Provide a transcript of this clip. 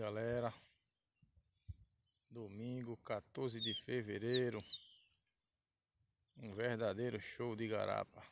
galera. Domingo 14 de fevereiro. Um verdadeiro show de garapa.